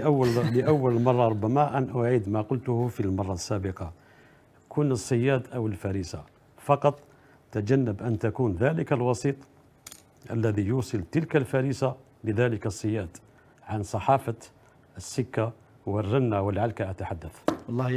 لأول, لأول مرة ربما أن أعيد ما قلته في المرة السابقة كن الصياد أو الفريسة فقط تجنب أن تكون ذلك الوسيط الذي يوصل تلك الفريسة لذلك الصياد عن صحافة السكة والرنة والعلكة أتحدث والله